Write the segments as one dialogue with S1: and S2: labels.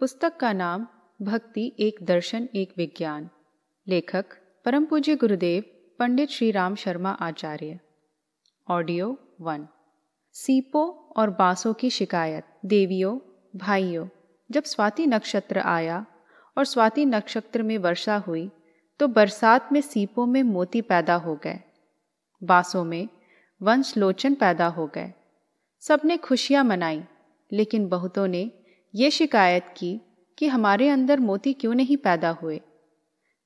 S1: पुस्तक का नाम भक्ति एक दर्शन एक विज्ञान लेखक परम पूज्य गुरुदेव पंडित श्री राम शर्मा आचार्य ऑडियो वन सीपों और बांसों की शिकायत देवियों भाइयों जब स्वाति नक्षत्र आया और स्वाति नक्षत्र में वर्षा हुई तो बरसात में सीपों में मोती पैदा हो गए बांसों में वंशलोचन पैदा हो गए सबने खुशियां मनाई लेकिन बहुतों ने ये शिकायत की कि हमारे अंदर मोती क्यों नहीं पैदा हुए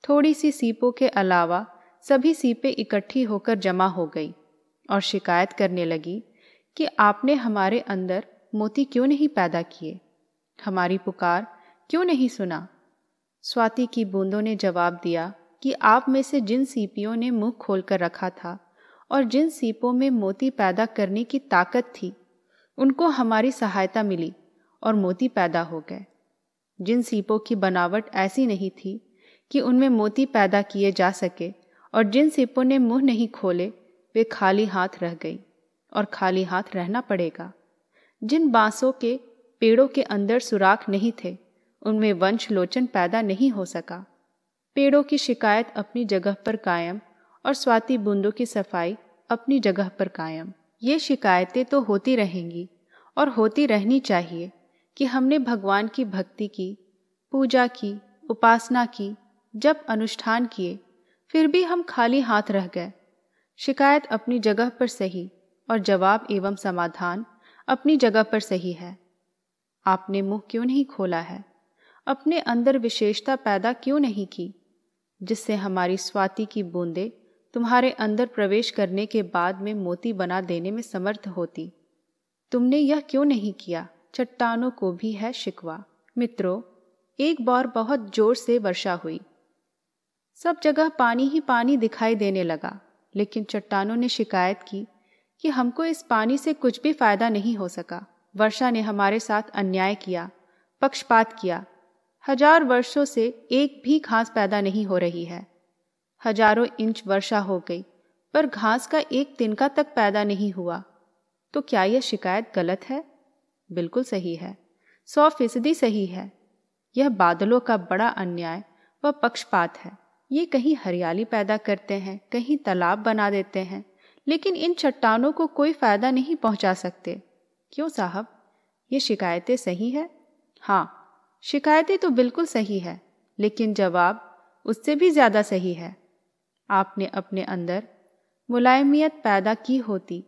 S1: थोड़ी सी सीपों के अलावा सभी सीपें इकट्ठी होकर जमा हो गई और शिकायत करने लगी कि आपने हमारे अंदर मोती क्यों नहीं पैदा किए हमारी पुकार क्यों नहीं सुना स्वाति की बूंदों ने जवाब दिया कि आप में से जिन सीपियों ने मुंह खोलकर रखा था और जिन सीपों में मोती पैदा करने की ताकत थी उनको हमारी सहायता मिली और मोती पैदा हो गए जिन सीपों की बनावट ऐसी नहीं थी कि उनमें मोती पैदा किए जा सके और जिन सीपों ने मुंह नहीं खोले वे खाली हाथ रह गई और खाली हाथ रहना पड़ेगा जिन बांसों के पेड़ों के अंदर सुराख नहीं थे उनमें वंश लोचन पैदा नहीं हो सका पेड़ों की शिकायत अपनी जगह पर कायम और स्वाति बूंदों की सफाई अपनी जगह पर कायम ये शिकायतें तो होती रहेंगी और होती रहनी चाहिए कि हमने भगवान की भक्ति की पूजा की उपासना की जब अनुष्ठान किए फिर भी हम खाली हाथ रह गए शिकायत अपनी जगह पर सही और जवाब एवं समाधान अपनी जगह पर सही है आपने मुंह क्यों नहीं खोला है अपने अंदर विशेषता पैदा क्यों नहीं की जिससे हमारी स्वाति की बूंदें तुम्हारे अंदर प्रवेश करने के बाद में मोती बना देने में समर्थ होती तुमने यह क्यों नहीं किया चट्टानों को भी है शिकवा मित्रों एक बार बहुत जोर से वर्षा हुई सब जगह पानी ही पानी दिखाई देने लगा लेकिन चट्टानों ने शिकायत की कि हमको इस पानी से कुछ भी फायदा नहीं हो सका वर्षा ने हमारे साथ अन्याय किया पक्षपात किया हजार वर्षों से एक भी घास पैदा नहीं हो रही है हजारों इंच वर्षा हो गई पर घास का एक तिनका तक पैदा नहीं हुआ तो क्या यह शिकायत गलत है बिल्कुल सही है सौ फीसदी सही है यह बादलों का बड़ा अन्याय व पक्षपात है ये कहीं हरियाली पैदा करते हैं कहीं तालाब बना देते हैं लेकिन इन चट्टानों को कोई फायदा नहीं पहुंचा सकते क्यों साहब ये शिकायतें सही है हाँ शिकायतें तो बिल्कुल सही है लेकिन जवाब उससे भी ज़्यादा सही है आपने अपने अंदर मुलायमियत पैदा की होती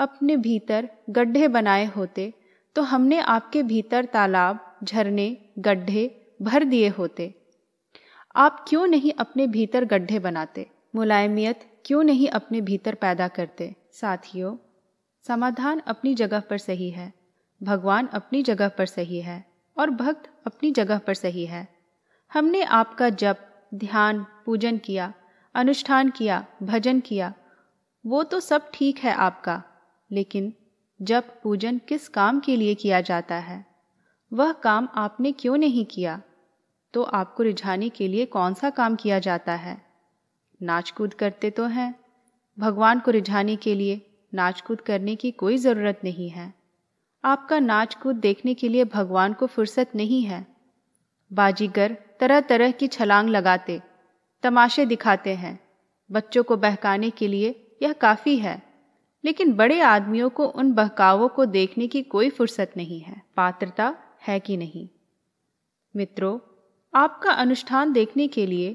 S1: अपने भीतर गड्ढे बनाए होते तो हमने आपके भीतर तालाब झरने गड्ढे भर दिए होते आप क्यों नहीं अपने भीतर गड्ढे बनाते मुलायमियत क्यों नहीं अपने भीतर पैदा करते साथियों समाधान अपनी जगह पर सही है भगवान अपनी जगह पर सही है और भक्त अपनी जगह पर सही है हमने आपका जप ध्यान पूजन किया अनुष्ठान किया भजन किया वो तो सब ठीक है आपका लेकिन जब पूजन किस काम के लिए किया जाता है वह काम आपने क्यों नहीं किया तो आपको रिझाने के लिए कौन सा काम किया जाता है नाच कूद करते तो हैं भगवान को रिझाने के लिए नाच कूद करने की कोई ज़रूरत नहीं है आपका नाच कूद देखने के लिए भगवान को फुर्सत नहीं है बाजीगर तरह तरह की छलांग लगाते तमाशे दिखाते हैं बच्चों को बहकाने के लिए यह काफ़ी है लेकिन बड़े आदमियों को उन बहकावों को देखने की कोई फुर्सत नहीं है पात्रता है कि नहीं मित्रों आपका अनुष्ठान देखने के लिए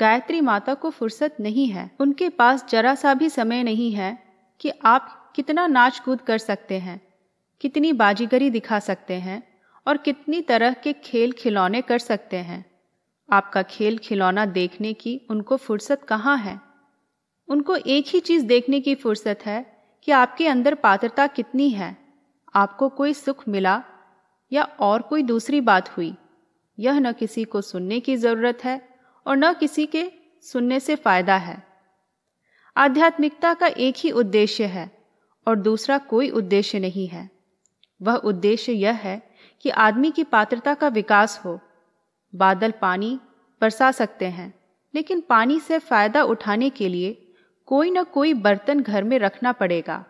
S1: गायत्री माता को फुर्सत नहीं है उनके पास जरा सा भी समय नहीं है कि आप कितना नाच कूद कर सकते हैं कितनी बाजीगरी दिखा सकते हैं और कितनी तरह के खेल खिलौने कर सकते हैं आपका खेल खिलौना देखने की उनको फुर्सत कहाँ है उनको एक ही चीज़ देखने की फुर्सत है कि आपके अंदर पात्रता कितनी है आपको कोई सुख मिला या और कोई दूसरी बात हुई यह न किसी को सुनने की जरूरत है और न किसी के सुनने से फायदा है आध्यात्मिकता का एक ही उद्देश्य है और दूसरा कोई उद्देश्य नहीं है वह उद्देश्य यह है कि आदमी की पात्रता का विकास हो बादल पानी बरसा सकते हैं लेकिन पानी से फायदा उठाने के लिए कोई ना कोई बर्तन घर में रखना पड़ेगा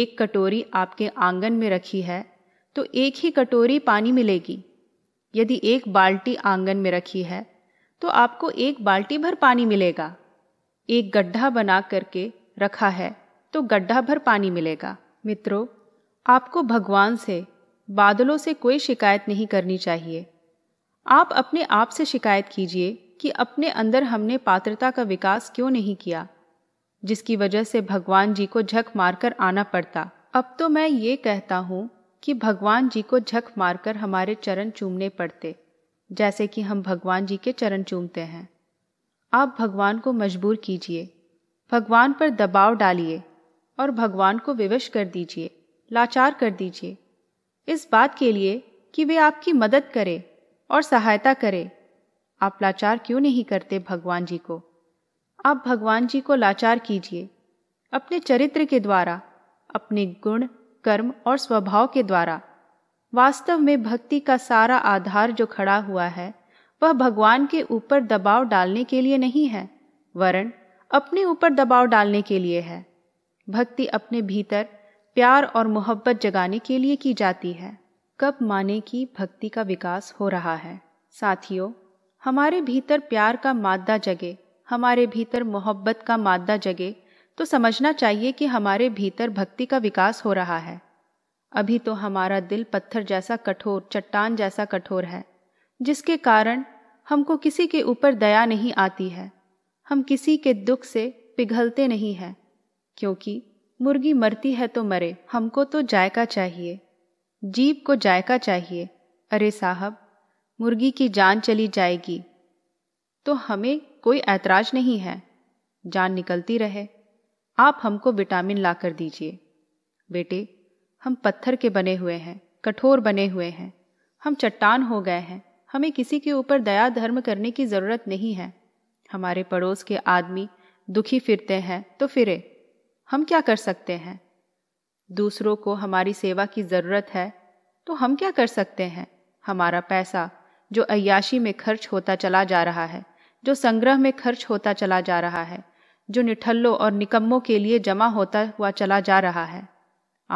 S1: एक कटोरी आपके आंगन में रखी है तो एक ही कटोरी पानी मिलेगी यदि एक बाल्टी आंगन में रखी है तो आपको एक बाल्टी भर पानी मिलेगा एक गड्ढा बना करके रखा है तो गड्ढा भर पानी मिलेगा मित्रों आपको भगवान से बादलों से कोई शिकायत नहीं करनी चाहिए आप अपने आप से शिकायत कीजिए कि अपने अंदर हमने पात्रता का विकास क्यों नहीं किया जिसकी वजह से भगवान जी को झक मारकर आना पड़ता अब तो मैं ये कहता हूँ कि भगवान जी को झक मारकर हमारे चरण चूमने पड़ते जैसे कि हम भगवान जी के चरण चूमते हैं आप भगवान को मजबूर कीजिए भगवान पर दबाव डालिए और भगवान को विवश कर दीजिए लाचार कर दीजिए इस बात के लिए कि वे आपकी मदद करें और सहायता करें आप लाचार क्यों नहीं करते भगवान जी को आप भगवान जी को लाचार कीजिए अपने चरित्र के द्वारा अपने गुण कर्म और स्वभाव के द्वारा वास्तव में भक्ति का सारा आधार जो खड़ा हुआ है वह भगवान के ऊपर दबाव डालने के लिए नहीं है वरण अपने ऊपर दबाव डालने के लिए है भक्ति अपने भीतर प्यार और मोहब्बत जगाने के लिए की जाती है कब माने कि भक्ति का विकास हो रहा है साथियों हमारे भीतर प्यार का मादा जगे हमारे भीतर मोहब्बत का मादा जगे तो समझना चाहिए कि हमारे भीतर भक्ति का विकास हो रहा है अभी तो हमारा दिल पत्थर जैसा कठोर चट्टान जैसा कठोर है जिसके कारण हमको किसी के ऊपर दया नहीं आती है हम किसी के दुख से पिघलते नहीं हैं क्योंकि मुर्गी मरती है तो मरे हमको तो जायका चाहिए जीव को जायका चाहिए अरे साहब मुर्गी की जान चली जाएगी तो हमें कोई ऐतराज नहीं है जान निकलती रहे आप हमको विटामिन ला कर दीजिए बेटे हम पत्थर के बने हुए हैं कठोर बने हुए हैं हम चट्टान हो गए हैं हमें किसी के ऊपर दया धर्म करने की ज़रूरत नहीं है हमारे पड़ोस के आदमी दुखी फिरते हैं तो फिरे हम क्या कर सकते हैं दूसरों को हमारी सेवा की ज़रूरत है तो हम क्या कर सकते हैं हमारा पैसा जो अयाशी में खर्च होता चला जा रहा है जो संग्रह में खर्च होता चला जा रहा है जो निठल्लों और निकम्मों के लिए जमा होता हुआ चला जा रहा है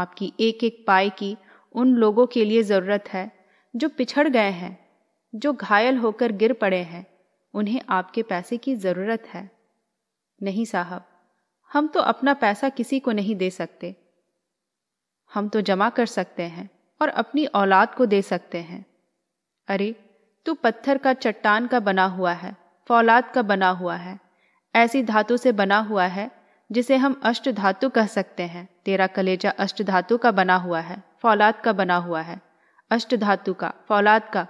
S1: आपकी एक एक पाए की उन लोगों के लिए ज़रूरत है जो पिछड़ गए हैं जो घायल होकर गिर पड़े हैं उन्हें आपके पैसे की ज़रूरत है नहीं साहब हम तो अपना पैसा किसी को नहीं दे सकते हम तो जमा कर सकते हैं और अपनी औलाद को दे सकते हैं अरे तू पत्थर का चट्टान का बना हुआ है फौलाद का बना हुआ है ऐसी धातु से बना हुआ है जिसे हम अष्ट धातु कह सकते हैं तेरा कलेजा अष्ट धातु का बना हुआ है फौलाद का बना हुआ है अष्ट धातु का फौलाद का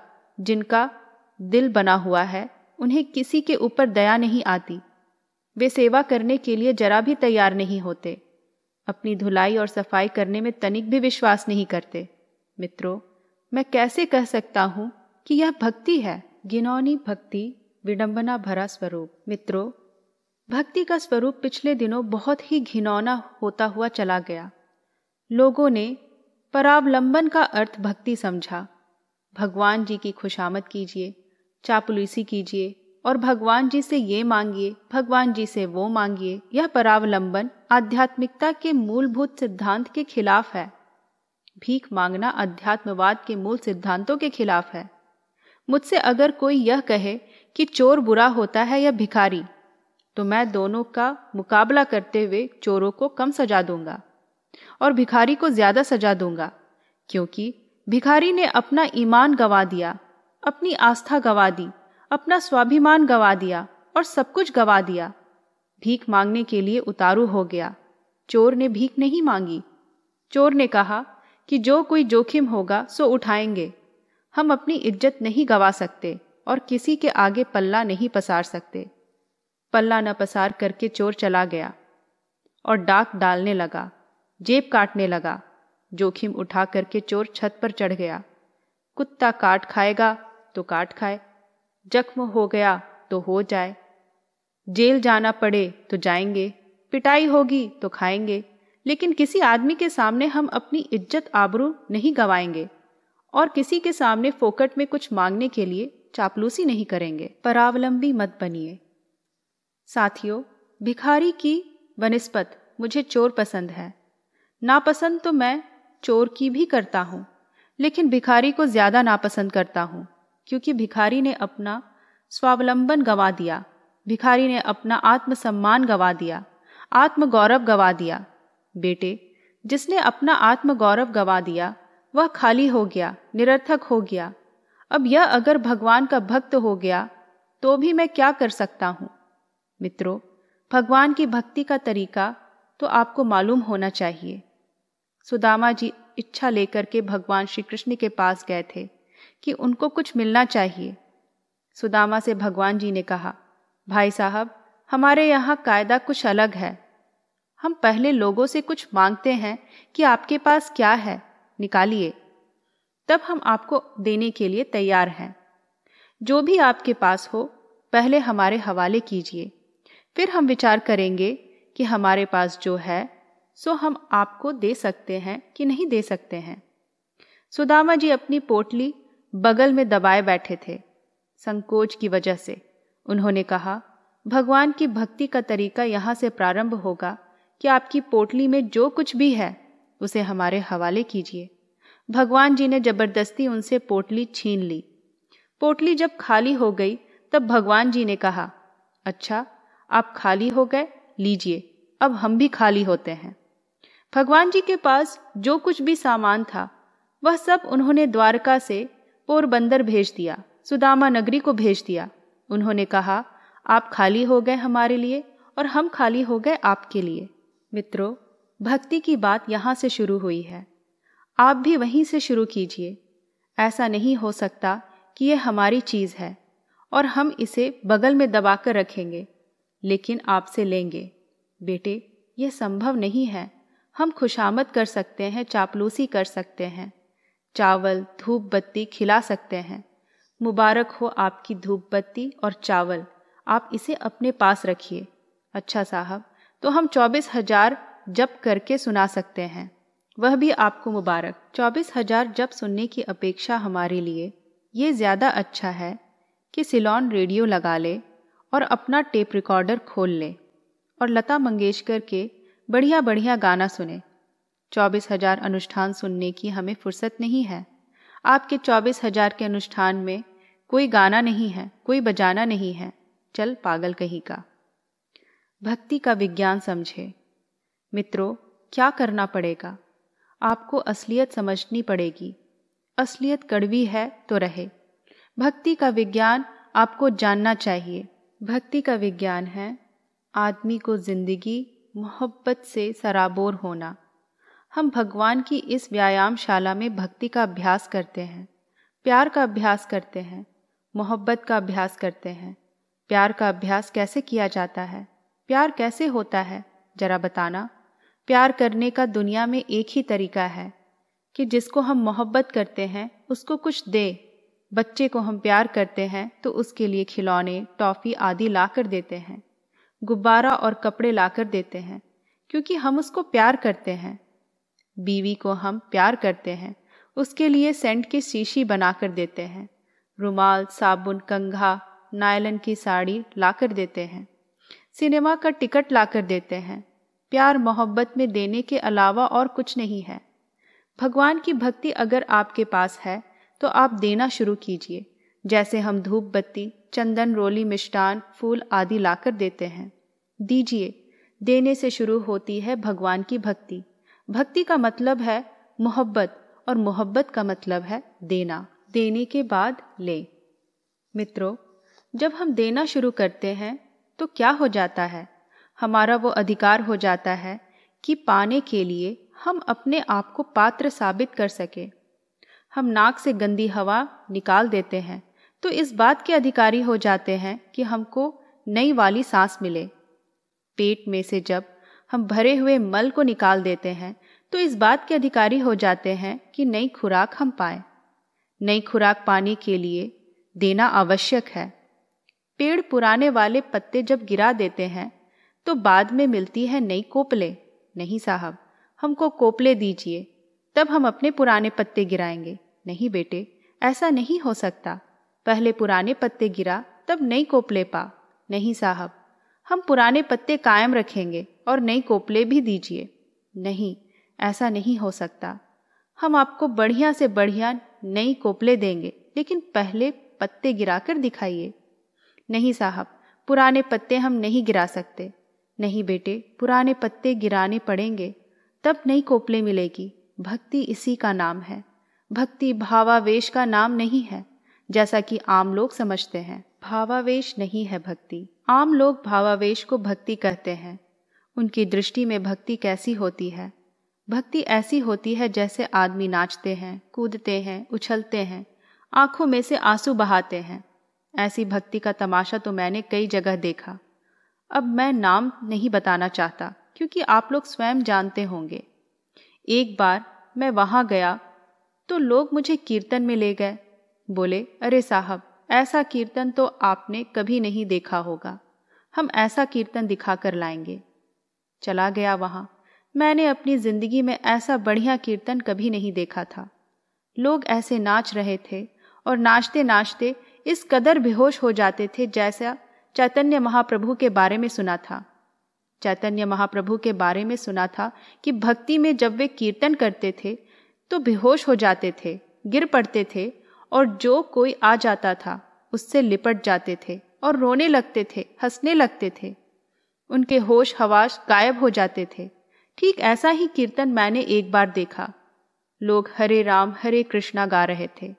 S1: जिनका दिल बना हुआ है उन्हें किसी के ऊपर दया नहीं आती वे सेवा करने के लिए जरा भी तैयार नहीं होते अपनी धुलाई और सफाई करने में तनिक भी विश्वास नहीं करते मित्रों मैं कैसे कह सकता हूँ कि यह भक्ति है गिनौनी भक्ति विडंबना भरा स्वरूप मित्रों भक्ति का स्वरूप पिछले दिनों बहुत ही घिनौना होता हुआ चला गया लोगों ने परावलंबन का अर्थ भक्ति समझा भगवान जी की खुशामद कीजिए चापलूसी कीजिए और भगवान जी से ये मांगिए भगवान जी से वो मांगिए यह परावलंबन आध्यात्मिकता के मूलभूत सिद्धांत के खिलाफ है भीख मांगना अध्यात्मवाद के मूल सिद्धांतों के खिलाफ है मुझसे अगर कोई यह कहे कि चोर बुरा होता है या भिखारी तो मैं दोनों का मुकाबला करते हुए चोरों को कम सजा दूंगा और भिखारी को ज्यादा सजा दूंगा क्योंकि भिखारी ने अपना ईमान गवा दिया अपनी आस्था गवा दी अपना स्वाभिमान गवा दिया और सब कुछ गवा दिया भीख मांगने के लिए उतारू हो गया चोर ने भीख नहीं मांगी चोर ने कहा कि जो कोई जोखिम होगा सो उठाएंगे हम अपनी इज्जत नहीं गवा सकते और किसी के आगे पल्ला नहीं पसार सकते पल्ला न पसार करके चोर चला गया और डाक डालने लगा जेब काटने लगा जोखिम उठा करके चोर छत पर चढ़ गया कुत्ता काट खाएगा तो काट खाए जख्म हो गया तो हो जाए जेल जाना पड़े तो जाएंगे पिटाई होगी तो खाएंगे लेकिन किसी आदमी के सामने हम अपनी इज्जत आबरू नहीं गवाएंगे और किसी के सामने फोकट में कुछ मांगने के लिए चापलूसी नहीं करेंगे परावलंबी मत बनिए साथियों भिखारी की वनस्पत मुझे चोर पसंद है नापसंद तो मैं चोर की भी करता हूँ लेकिन भिखारी को ज्यादा नापसंद करता हूँ क्योंकि भिखारी ने अपना स्वावलंबन गंवा दिया भिखारी ने अपना आत्मसम्मान गंवा दिया आत्मगौरव गंवा दिया बेटे जिसने अपना आत्मगौरव गंवा दिया वह खाली हो गया निरर्थक हो गया अब यह अगर भगवान का भक्त हो गया तो भी मैं क्या कर सकता हूं मित्रों भगवान की भक्ति का तरीका तो आपको मालूम होना चाहिए सुदामा जी इच्छा लेकर के भगवान श्री कृष्ण के पास गए थे कि उनको कुछ मिलना चाहिए सुदामा से भगवान जी ने कहा भाई साहब हमारे यहाँ कायदा कुछ अलग है हम पहले लोगों से कुछ मांगते हैं कि आपके पास क्या है निकालिए तब हम आपको देने के लिए तैयार हैं जो भी आपके पास हो पहले हमारे हवाले कीजिए फिर हम विचार करेंगे कि हमारे पास जो है सो हम आपको दे सकते हैं कि नहीं दे सकते हैं सुदामा जी अपनी पोटली बगल में दबाए बैठे थे संकोच की वजह से उन्होंने कहा भगवान की भक्ति का तरीका यहाँ से प्रारंभ होगा कि आपकी पोटली में जो कुछ भी है उसे हमारे हवाले कीजिए भगवान जी ने जबरदस्ती उनसे पोटली छीन ली पोटली जब खाली हो गई तब भगवान जी ने कहा अच्छा आप खाली हो गए लीजिए अब हम भी खाली होते हैं भगवान जी के पास जो कुछ भी सामान था वह सब उन्होंने द्वारका से पोरबंदर भेज दिया सुदामा नगरी को भेज दिया उन्होंने कहा आप खाली हो गए हमारे लिए और हम खाली हो गए आपके लिए मित्रों भक्ति की बात यहाँ से शुरू हुई है आप भी वहीं से शुरू कीजिए ऐसा नहीं हो सकता कि यह हमारी चीज़ है और हम इसे बगल में दबाकर रखेंगे लेकिन आपसे लेंगे बेटे यह संभव नहीं है हम खुशामद कर सकते हैं चापलूसी कर सकते हैं चावल धूप बत्ती खिला सकते हैं मुबारक हो आपकी धूप बत्ती और चावल आप इसे अपने पास रखिए अच्छा साहब तो हम चौबीस हजार जप करके सुना सकते हैं वह भी आपको मुबारक चौबीस हजार जब सुनने की अपेक्षा हमारे लिए ये ज़्यादा अच्छा है कि सिलोन रेडियो लगा ले और अपना टेप रिकॉर्डर खोल ले और लता मंगेशकर के बढ़िया बढ़िया गाना सुने चौबीस हजार अनुष्ठान सुनने की हमें फुर्सत नहीं है आपके चौबीस हजार के अनुष्ठान में कोई गाना नहीं है कोई बजाना नहीं है चल पागल कहीं का भक्ति का विज्ञान समझे मित्रों क्या करना पड़ेगा आपको असलियत समझनी पड़ेगी असलियत कड़वी है तो रहे भक्ति का विज्ञान आपको जानना चाहिए भक्ति का विज्ञान है आदमी को जिंदगी मोहब्बत से सराबोर होना हम भगवान की इस व्यायामशाला में भक्ति का अभ्यास करते हैं प्यार का अभ्यास करते हैं मोहब्बत का अभ्यास करते हैं प्यार का अभ्यास कैसे किया जाता है प्यार कैसे होता है जरा बताना प्यार करने का दुनिया में एक ही तरीका है कि जिसको हम मोहब्बत करते हैं उसको कुछ दे बच्चे को हम प्यार करते हैं तो उसके लिए खिलौने टॉफ़ी आदि ला कर देते हैं गुब्बारा और कपड़े ला कर देते हैं क्योंकि हम उसको प्यार करते हैं बीवी को हम प्यार करते हैं उसके लिए सेंट की शीशी बना कर देते हैं रुमाल साबुन कंघा नायलन की साड़ी ला कर देते हैं सिनेमा का टिकट ला कर देते हैं प्यार मोहब्बत में देने के अलावा और कुछ नहीं है भगवान की भक्ति अगर आपके पास है तो आप देना शुरू कीजिए जैसे हम धूप बत्ती चंदन रोली मिष्टान फूल आदि लाकर देते हैं दीजिए देने से शुरू होती है भगवान की भक्ति भक्ति का मतलब है मोहब्बत और मोहब्बत का मतलब है देना देने के बाद ले मित्रों जब हम देना शुरू करते हैं तो क्या हो जाता है हमारा वो अधिकार हो जाता है कि पाने के लिए हम अपने आप को पात्र साबित कर सके हम नाक से गंदी हवा निकाल देते हैं तो इस बात के अधिकारी हो जाते हैं कि हमको नई वाली सांस मिले पेट में से जब हम भरे हुए मल को निकाल देते हैं तो इस बात के अधिकारी हो जाते हैं कि नई खुराक हम पाए नई खुराक पाने के लिए देना आवश्यक है पेड़ पुराने वाले पत्ते जब गिरा देते हैं तो बाद में मिलती है नई कोपले नहीं साहब हमको कोपले दीजिए तब हम अपने पुराने पत्ते गिराएंगे नहीं बेटे ऐसा नहीं हो सकता पहले पुराने पत्ते गिरा तब नई कोपले पा नहीं साहब हम पुराने पत्ते कायम रखेंगे और नई कोपले भी दीजिए नहीं ऐसा नहीं हो सकता हम आपको बढ़िया से बढ़िया नई कोपले देंगे लेकिन पहले पत्ते गिराकर दिखाइए नहीं साहब पुराने पत्ते हम नहीं गिरा सकते नहीं बेटे पुराने पत्ते गिराने पड़ेंगे तब नई कोपले मिलेगी भक्ति इसी का नाम है भक्ति भावावेश का नाम नहीं है जैसा कि आम लोग समझते हैं भावावेश नहीं है भक्ति आम लोग भावावेश को भक्ति कहते हैं उनकी दृष्टि में भक्ति कैसी होती है भक्ति ऐसी होती है जैसे आदमी नाचते हैं कूदते हैं उछलते हैं आंखों में से आंसू बहाते हैं ऐसी भक्ति का तमाशा तो मैंने कई जगह देखा अब मैं नाम नहीं बताना चाहता क्योंकि आप लोग स्वयं जानते होंगे एक बार मैं वहां गया तो लोग मुझे कीर्तन में ले गए बोले अरे साहब ऐसा कीर्तन तो आपने कभी नहीं देखा होगा हम ऐसा कीर्तन दिखा कर लाएंगे चला गया वहां मैंने अपनी जिंदगी में ऐसा बढ़िया कीर्तन कभी नहीं देखा था लोग ऐसे नाच रहे थे और नाचते नाचते इस कदर बेहोश हो जाते थे जैसा चैतन्य महाप्रभु के बारे में सुना था चैतन्य महाप्रभु के बारे में सुना था कि भक्ति में जब वे कीर्तन करते थे तो बेहोश हो जाते थे गिर पड़ते थे और जो कोई आ जाता था उससे लिपट जाते थे और रोने लगते थे हंसने लगते थे उनके होश हवाश गायब हो जाते थे ठीक ऐसा ही कीर्तन मैंने एक बार देखा लोग हरे राम हरे कृष्णा गा रहे थे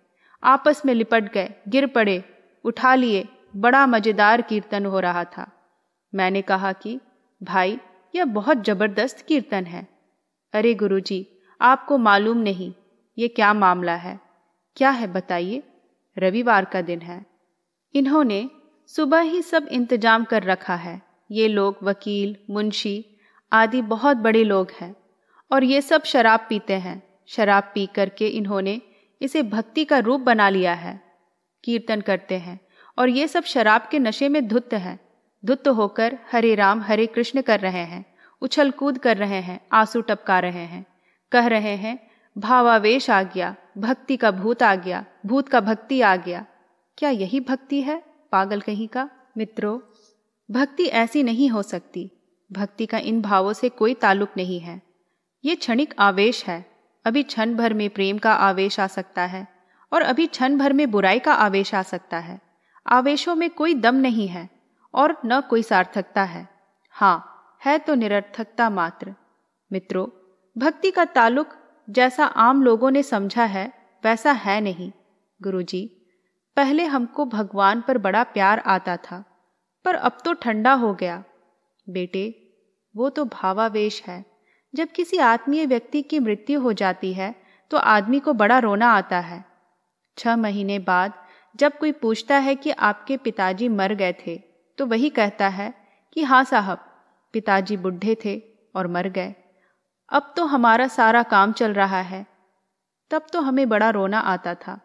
S1: आपस में लिपट गए गिर पड़े उठा लिए बड़ा मज़ेदार कीर्तन हो रहा था मैंने कहा कि भाई यह बहुत ज़बरदस्त कीर्तन है अरे गुरुजी आपको मालूम नहीं ये क्या मामला है क्या है बताइए रविवार का दिन है इन्होंने सुबह ही सब इंतजाम कर रखा है ये लोग वकील मुंशी आदि बहुत बड़े लोग हैं और ये सब शराब पीते हैं शराब पी करके इन्होंने इसे भक्ति का रूप बना लिया है कीर्तन करते हैं और ये सब शराब के नशे में धुत्त है धुत्त होकर हरे राम हरे कृष्ण कर रहे हैं उछल कूद कर रहे हैं आंसू टपका रहे हैं कह रहे हैं भावावेश आ गया भक्ति का भूत आ गया भूत का भक्ति आ गया क्या यही भक्ति है पागल कहीं का मित्रों भक्ति ऐसी नहीं हो सकती भक्ति का इन भावों से कोई ताल्लुक नहीं है ये क्षणिक आवेश है अभी क्षण भर में प्रेम का आवेश आ सकता है और अभी क्षण भर में बुराई का आवेश आ सकता है आवेशों में कोई दम नहीं है और न कोई सार्थकता है हाँ है तो निरर्थकता मात्र मित्रों भक्ति का ताल्लुक जैसा आम लोगों ने समझा है वैसा है नहीं गुरुजी पहले हमको भगवान पर बड़ा प्यार आता था पर अब तो ठंडा हो गया बेटे वो तो भावावेश है जब किसी आत्मीय व्यक्ति की मृत्यु हो जाती है तो आदमी को बड़ा रोना आता है छह महीने बाद जब कोई पूछता है कि आपके पिताजी मर गए थे तो वही कहता है कि हाँ साहब पिताजी बुढ़े थे और मर गए अब तो हमारा सारा काम चल रहा है तब तो हमें बड़ा रोना आता था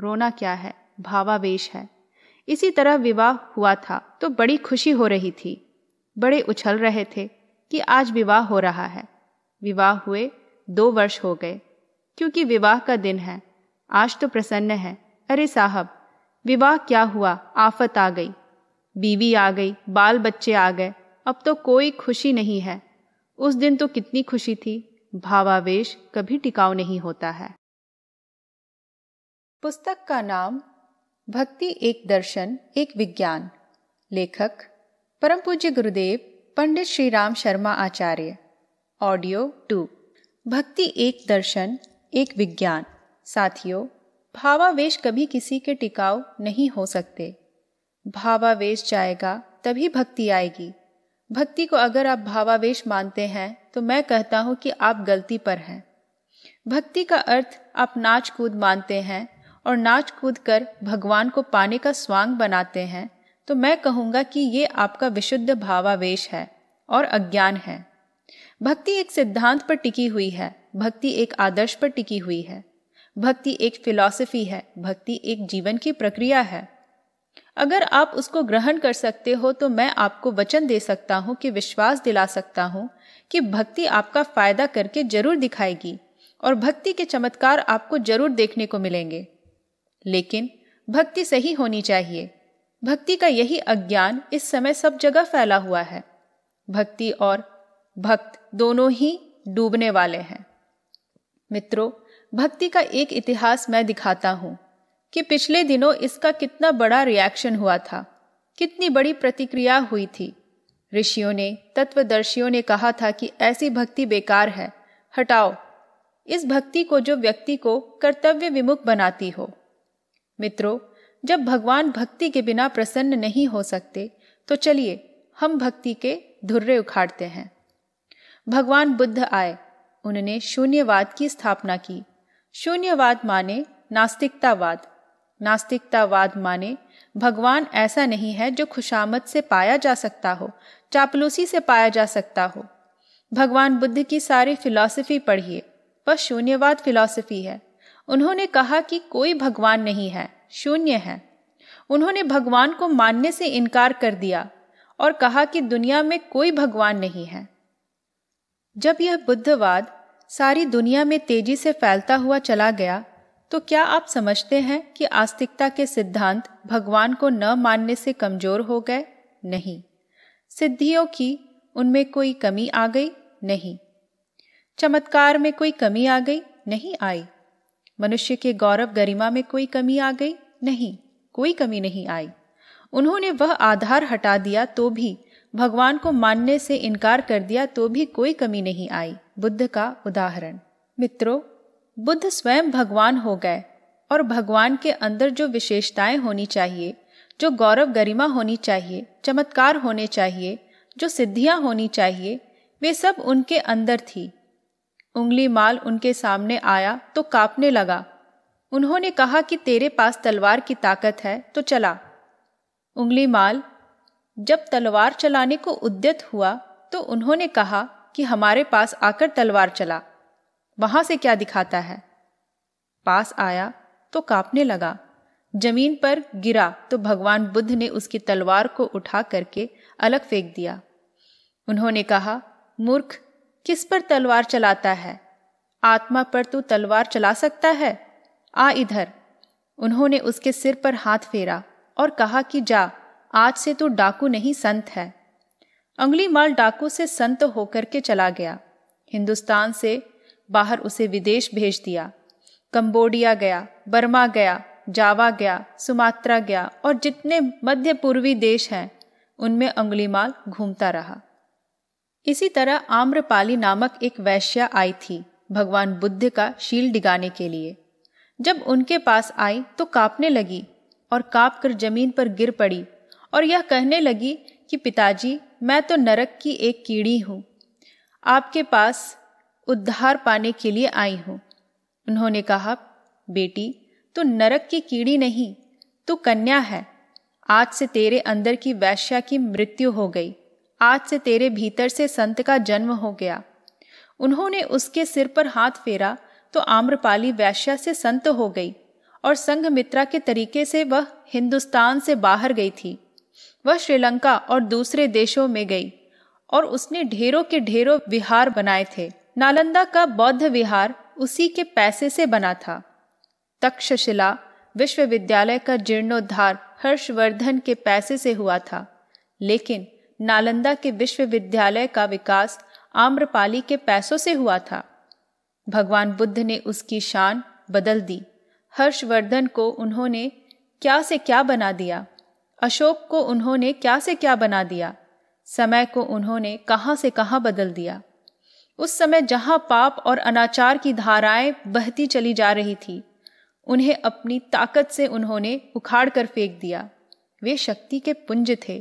S1: रोना क्या है भावावेश है इसी तरह विवाह हुआ था तो बड़ी खुशी हो रही थी बड़े उछल रहे थे कि आज विवाह हो रहा है विवाह हुए दो वर्ष हो गए क्योंकि विवाह का दिन है आज तो प्रसन्न है अरे साहब विवाह क्या हुआ आफत आ गई बीवी आ गई बाल बच्चे आ गए अब तो कोई खुशी नहीं है उस दिन तो कितनी खुशी थी भावावेश कभी टिकाऊ नहीं होता है पुस्तक का नाम भक्ति एक दर्शन एक विज्ञान लेखक परम पूज्य गुरुदेव पंडित श्री राम शर्मा आचार्य ऑडियो टू भक्ति एक दर्शन एक विज्ञान साथियों भावावेश कभी किसी के टिकाऊ नहीं हो सकते भावावेश जाएगा तभी भक्ति आएगी भक्ति को अगर आप भावावेश मानते हैं तो मैं कहता हूं कि आप गलती पर हैं भक्ति का अर्थ आप नाच कूद मानते हैं और नाच कूद कर भगवान को पाने का स्वांग बनाते हैं तो मैं कहूँगा कि ये आपका विशुद्ध भावावेश है और अज्ञान है भक्ति एक सिद्धांत पर टिकी हुई है भक्ति एक आदर्श पर टिकी हुई है भक्ति एक फिलॉसफी है भक्ति एक जीवन की प्रक्रिया है अगर आप उसको ग्रहण कर सकते हो तो मैं आपको वचन दे सकता हूँ कि विश्वास दिला सकता हूँ कि भक्ति आपका फायदा करके जरूर दिखाएगी और भक्ति के चमत्कार आपको जरूर देखने को मिलेंगे लेकिन भक्ति सही होनी चाहिए भक्ति का यही अज्ञान इस समय सब जगह फैला हुआ है भक्ति और भक्त दोनों ही डूबने वाले हैं मित्रों भक्ति का एक इतिहास मैं दिखाता हूँ कि पिछले दिनों इसका कितना बड़ा रिएक्शन हुआ था कितनी बड़ी प्रतिक्रिया हुई थी ऋषियों ने तत्वदर्शियों ने कहा था कि ऐसी भक्ति बेकार है हटाओ इस भक्ति को जो व्यक्ति को कर्तव्य विमुख बनाती हो मित्रों जब भगवान भक्ति के बिना प्रसन्न नहीं हो सकते तो चलिए हम भक्ति के धुर्रे उखाड़ते हैं भगवान बुद्ध आए उन्होंने शून्यवाद की स्थापना की शून्यवाद माने नास्तिकतावाद नास्तिकतावाद माने भगवान ऐसा नहीं है जो खुशामद से पाया जा सकता हो चापलूसी से पाया जा सकता हो भगवान बुद्ध की सारी फिलॉसफी पढ़िए वह शून्यवाद फिलॉसफी है उन्होंने कहा कि कोई भगवान नहीं है शून्य है उन्होंने भगवान को मानने से इनकार कर दिया और कहा कि दुनिया में कोई भगवान नहीं है जब यह बुद्धवाद सारी दुनिया में तेजी से फैलता हुआ चला गया तो क्या आप समझते हैं कि आस्तिकता के सिद्धांत भगवान को न मानने से कमजोर हो गए नहीं सिद्धियों की उनमें कोई कमी आ गई नहीं चमत्कार में कोई कमी आ गई नहीं आई मनुष्य के गौरव गरिमा में कोई कमी आ गई नहीं कोई कमी नहीं आई उन्होंने वह आधार हटा दिया तो भी भगवान को मानने से इनकार कर दिया तो भी कोई कमी नहीं आई बुद्ध का उदाहरण मित्रों बुद्ध स्वयं भगवान हो गए और भगवान के अंदर जो विशेषताएं होनी चाहिए जो गौरव गरिमा होनी चाहिए चमत्कार होने चाहिए जो सिद्धियां होनी चाहिए वे सब उनके अंदर थी उंगली माल उनके सामने आया तो कांपने लगा उन्होंने कहा कि तेरे पास तलवार की ताकत है तो चला उंगली माल जब तलवार चलाने को उद्यत हुआ तो उन्होंने कहा कि हमारे पास आकर तलवार चला वहां से क्या दिखाता है पास आया तो कांपने लगा जमीन पर गिरा तो भगवान बुद्ध ने उसकी तलवार को उठा करके अलग फेंक दिया उन्होंने कहा मूर्ख किस पर तलवार चलाता है आत्मा पर तू तलवार चला सकता है आ इधर उन्होंने उसके सिर पर हाथ फेरा और कहा कि जा आज से तो डाकू नहीं संत है अंगली माल डाकू से संत होकर के चला गया हिंदुस्तान से बाहर उसे विदेश भेज दिया कंबोडिया गया बर्मा गया जावा गया सुमात्रा गया और जितने मध्य पूर्वी देश हैं उनमें माल घूमता रहा इसी तरह आम्रपाली नामक एक वैश्या आई थी भगवान बुद्ध का शील डिगाने के लिए जब उनके पास आई तो कांपने लगी और कांप कर जमीन पर गिर पड़ी और यह कहने लगी कि पिताजी मैं तो नरक की एक कीड़ी हूँ आपके पास उद्धार पाने के लिए आई हूँ उन्होंने कहा बेटी तू नरक की कीड़ी नहीं तू कन्या है आज से तेरे अंदर की वैश्या की मृत्यु हो गई आज से तेरे भीतर से संत का जन्म हो गया उन्होंने उसके सिर पर हाथ फेरा तो आम्रपाली वैश्या से संत हो गई और मित्रा के तरीके से वह हिंदुस्तान से बाहर गई थी वह श्रीलंका और दूसरे देशों में गई और उसने ढेरों के ढेरों विहार बनाए थे नालंदा का बौद्ध विहार उसी के पैसे से बना था तक्षशिला विश्वविद्यालय का जीर्णोद्धार हर्षवर्धन के पैसे से हुआ था लेकिन नालंदा के विश्वविद्यालय का विकास आम्रपाली के पैसों से हुआ था भगवान बुद्ध ने उसकी शान बदल दी हर्षवर्धन को उन्होंने क्या से क्या बना दिया अशोक को उन्होंने क्या से क्या बना दिया समय को उन्होंने कहाँ से कहाँ बदल दिया उस समय जहाँ पाप और अनाचार की धाराएं बहती चली जा रही थी उन्हें अपनी ताकत से उन्होंने उखाड़ कर फेंक दिया वे शक्ति के पुंज थे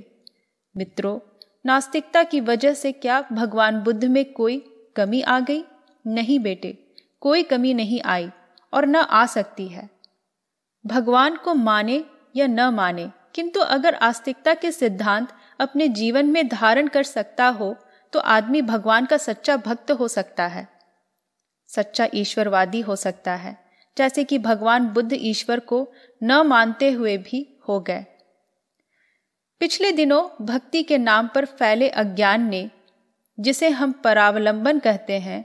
S1: मित्रों नास्तिकता की वजह से क्या भगवान बुद्ध में कोई कमी आ गई नहीं बेटे कोई कमी नहीं आई और न आ सकती है भगवान को माने या न माने किंतु अगर आस्तिकता के सिद्धांत अपने जीवन में धारण कर सकता हो तो आदमी भगवान का सच्चा भक्त हो सकता है सच्चा ईश्वरवादी हो सकता है जैसे कि भगवान बुद्ध ईश्वर को न मानते हुए भी हो गए पिछले दिनों भक्ति के नाम पर फैले अज्ञान ने जिसे हम परावलंबन कहते हैं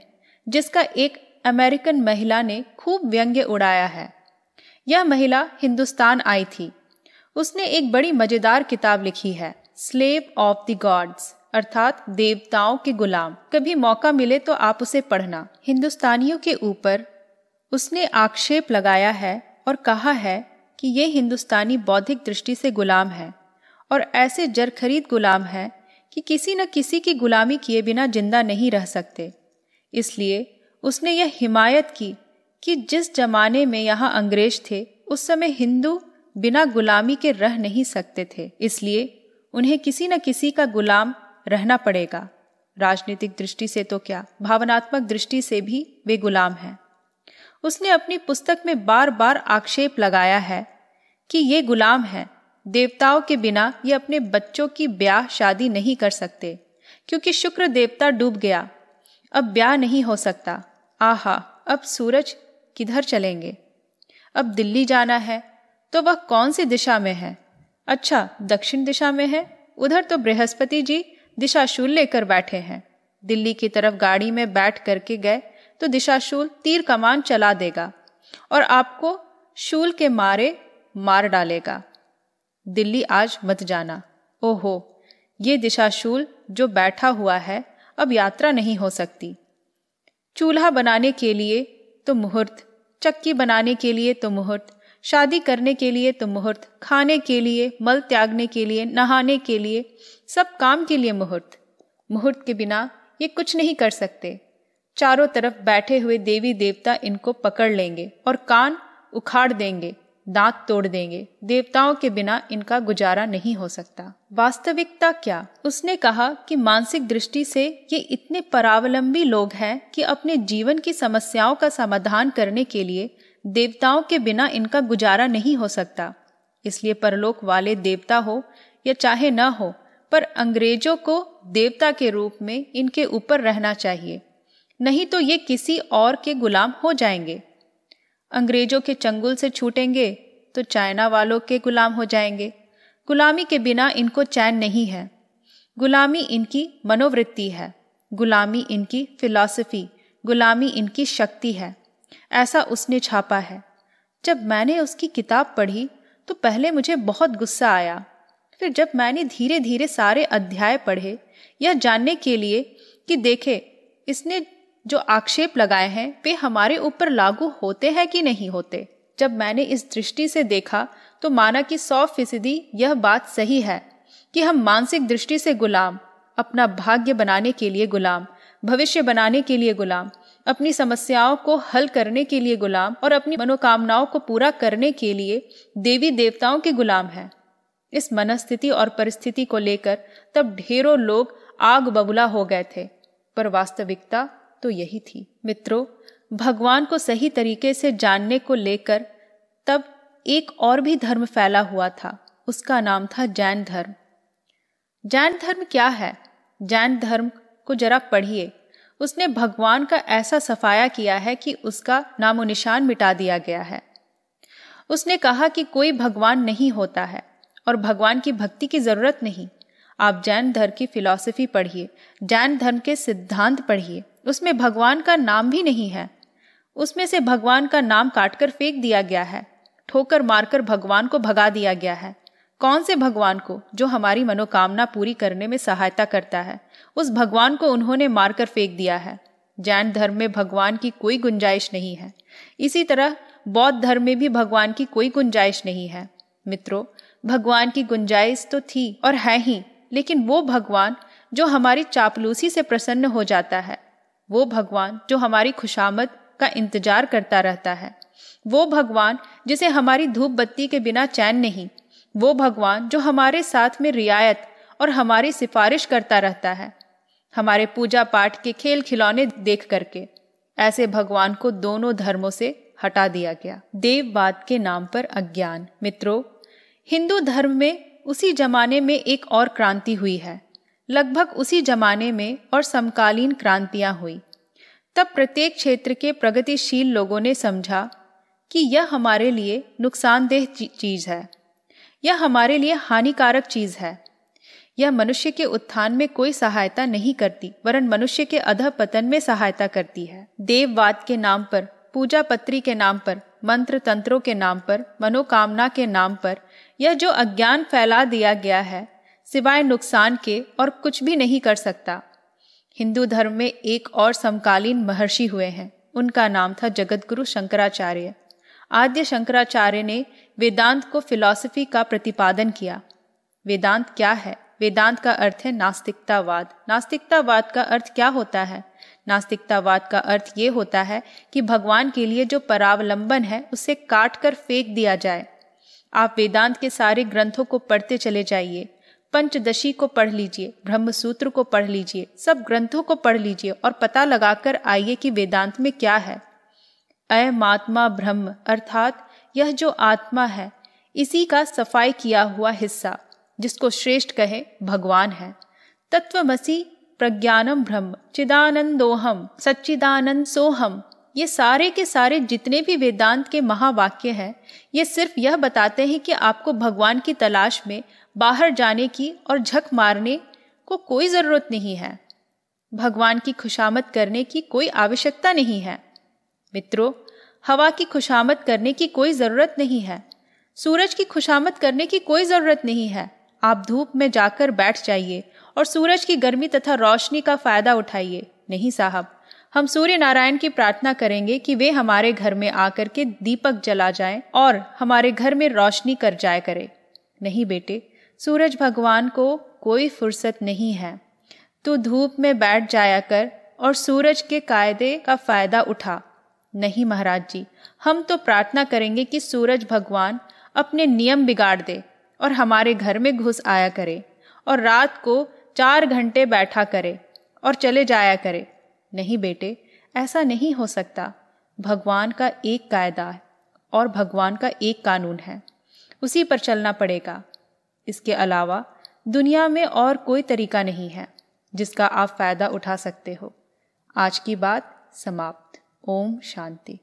S1: जिसका एक अमेरिकन महिला ने खूब व्यंग्य उड़ाया है यह महिला हिंदुस्तान आई थी उसने एक बड़ी मजेदार किताब लिखी है स्लेव ऑफ द गॉड्स अर्थात देवताओं के गुलाम कभी मौका मिले तो आप उसे पढ़ना हिंदुस्तानियों के ऊपर उसने आक्षेप लगाया है और कहा है कि ये हिंदुस्तानी बौद्धिक दृष्टि से गुलाम है और ऐसे जरखरीद गुलाम है कि किसी न किसी की गुलामी किए बिना जिंदा नहीं रह सकते इसलिए उसने यह हिमायत की कि जिस जमाने में यहाँ अंग्रेज थे उस समय हिंदू बिना गुलामी के रह नहीं सकते थे इसलिए उन्हें किसी न किसी का गुलाम रहना पड़ेगा राजनीतिक दृष्टि से तो क्या भावनात्मक दृष्टि से भी वे गुलाम हैं उसने अपनी पुस्तक में बार बार आक्षेप लगाया है कि ये गुलाम हैं देवताओं के बिना ये अपने बच्चों की ब्याह शादी नहीं कर सकते क्योंकि शुक्र देवता डूब गया अब ब्याह नहीं हो सकता आहा अब सूरज किधर चलेंगे अब दिल्ली जाना है तो वह कौन सी दिशा में है अच्छा दक्षिण दिशा में है उधर तो बृहस्पति जी दिशाशूल लेकर बैठे हैं दिल्ली की तरफ गाड़ी में बैठ करके गए तो दिशाशूल तीर कमान चला देगा और आपको शूल के मारे मार डालेगा दिल्ली आज मत जाना ओहो ये दिशाशूल जो बैठा हुआ है अब यात्रा नहीं हो सकती चूल्हा बनाने के लिए तो मुहूर्त चक्की बनाने के लिए तो मुहूर्त शादी करने के लिए तो मुहूर्त खाने के लिए मल त्यागने के लिए नहाने के लिए सब काम के लिए मुहूर्त मुहूर्त के बिना ये कुछ नहीं कर सकते चारों तरफ बैठे हुए देवी देवता इनको पकड़ लेंगे और कान उखाड़ देंगे दांत तोड़ देंगे देवताओं के बिना इनका गुजारा नहीं हो सकता वास्तविकता क्या उसने कहा कि मानसिक दृष्टि से ये इतने परावलंबी लोग हैं कि अपने जीवन की समस्याओं का समाधान करने के लिए देवताओं के बिना इनका गुजारा नहीं हो सकता इसलिए परलोक वाले देवता हो या चाहे न हो पर अंग्रेजों को देवता के रूप में इनके ऊपर रहना चाहिए नहीं तो ये किसी और के गुलाम हो जाएंगे अंग्रेजों के चंगुल से छूटेंगे तो चाइना वालों के गुलाम हो जाएंगे गुलामी के बिना इनको चैन नहीं है गुलामी इनकी मनोवृत्ति है गुलामी इनकी फिलॉसफी गुलामी इनकी शक्ति है ऐसा उसने छापा है जब मैंने उसकी किताब पढ़ी तो पहले मुझे बहुत गुस्सा आया फिर जब मैंने धीरे धीरे सारे अध्याय पढ़े यह जानने के लिए कि देखे इसने जो आक्षेप लगाए हैं वे हमारे ऊपर लागू होते हैं कि नहीं होते जब मैंने इस दृष्टि से देखा तो माना कि सौ फीसदी यह बात सही है कि हम मानसिक दृष्टि से गुलाम अपना भाग्य बनाने के लिए गुलाम भविष्य बनाने के लिए गुलाम अपनी समस्याओं को हल करने के लिए गुलाम और अपनी मनोकामनाओं को पूरा करने के लिए देवी देवताओं के गुलाम है इस मनस्थिति और परिस्थिति को लेकर तब ढेरों लोग आग बबुला हो गए थे पर वास्तविकता तो यही थी मित्रों भगवान को सही तरीके से जानने को लेकर तब एक और भी धर्म फैला हुआ था उसका नाम था जैन धर्म जैन धर्म क्या है जैन धर्म को जरा पढ़िए उसने भगवान का ऐसा सफाया किया है कि उसका नामो निशान मिटा दिया गया है उसने कहा कि कोई भगवान नहीं होता है और भगवान की भक्ति की जरूरत नहीं आप जैन धर्म की फिलॉसफी पढ़िए जैन धर्म के सिद्धांत पढ़िए उसमें भगवान का नाम भी नहीं है उसमें से भगवान का नाम काटकर फेंक दिया गया है ठोकर मारकर भगवान को भगा दिया गया है कौन से भगवान को जो हमारी मनोकामना पूरी करने में सहायता करता है उस भगवान को उन्होंने मारकर फेंक दिया है जैन धर्म में भगवान की कोई गुंजाइश नहीं है इसी तरह बौद्ध धर्म में भी भगवान की कोई गुंजाइश नहीं है मित्रों भगवान की गुंजाइश तो थी और है ही लेकिन वो भगवान जो हमारी चापलूसी से प्रसन्न हो जाता है वो भगवान जो हमारी खुशामद का इंतजार करता रहता है वो भगवान जिसे हमारी धूप बत्ती के बिना चैन नहीं वो भगवान जो हमारे साथ में रियायत और हमारी सिफारिश करता रहता है हमारे पूजा पाठ के खेल खिलौने देख करके ऐसे भगवान को दोनों धर्मों से हटा दिया गया देववाद के नाम पर अज्ञान मित्रों हिंदू धर्म में उसी जमाने में एक और क्रांति हुई है लगभग उसी जमाने में और समकालीन क्रांतियां हुई तब प्रत्येक क्षेत्र के प्रगतिशील लोगों ने समझा कि यह हमारे लिए नुकसानदेह चीज है यह हमारे लिए हानिकारक चीज है यह मनुष्य के उत्थान में कोई सहायता नहीं करती वरन मनुष्य के अध पतन में सहायता करती है देववाद के नाम पर पूजा पत्री के नाम पर मंत्र तंत्रों के नाम पर मनोकामना के नाम पर यह जो अज्ञान फैला दिया गया है सिवाय नुकसान के और कुछ भी नहीं कर सकता हिंदू धर्म में एक और समकालीन महर्षि हुए हैं उनका नाम था जगतगुरु शंकराचार्य आद्य शंकराचार्य ने वेदांत को फिलॉसफी का प्रतिपादन किया वेदांत क्या है वेदांत का अर्थ है नास्तिकतावाद नास्तिकतावाद का अर्थ क्या होता है नास्तिकतावाद का अर्थ ये होता है कि भगवान के लिए जो परावलंबन है उसे काट कर फेंक दिया जाए आप वेदांत के सारे ग्रंथों को पढ़ते चले जाइए पंचदशी को पढ़ लीजिए ब्रह्मसूत्र को पढ़ लीजिए सब ग्रंथों को पढ़ लीजिए और पता लगाकर आइए कि वेदांत में क्या है अयमात्मा ब्रह्म अर्थात यह जो आत्मा है इसी का सफाई किया हुआ हिस्सा जिसको श्रेष्ठ कहे भगवान है तत्वमसी प्रज्ञानम ब्रह्म चिदानंदोहम सच्चिदानंद सोहम ये सारे के सारे जितने भी वेदांत के महावाक्य हैं ये सिर्फ यह बताते हैं कि आपको भगवान की तलाश में बाहर जाने की और झक मारने को कोई ज़रूरत नहीं है भगवान की खुशामद करने की कोई आवश्यकता नहीं है मित्रों हवा की खुशामद करने की कोई ज़रूरत नहीं है सूरज की खुशामद करने की कोई ज़रूरत नहीं है आप धूप में जाकर बैठ जाइए और सूरज की गर्मी तथा रोशनी का फ़ायदा उठाइए नहीं साहब हम सूर्य नारायण की प्रार्थना करेंगे कि वे हमारे घर में आकर के दीपक जला जाए और हमारे घर में रोशनी कर जाया करे नहीं बेटे सूरज भगवान को कोई फुर्सत नहीं है तो धूप में बैठ जाया कर और सूरज के कायदे का फ़ायदा उठा नहीं महाराज जी हम तो प्रार्थना करेंगे कि सूरज भगवान अपने नियम बिगाड़ दे और हमारे घर में घुस आया करे और रात को चार घंटे बैठा करे और चले जाया करे नहीं बेटे ऐसा नहीं हो सकता भगवान का एक कायदा है और भगवान का एक कानून है उसी पर चलना पड़ेगा इसके अलावा दुनिया में और कोई तरीका नहीं है जिसका आप फ़ायदा उठा सकते हो आज की बात समाप्त ओम शांति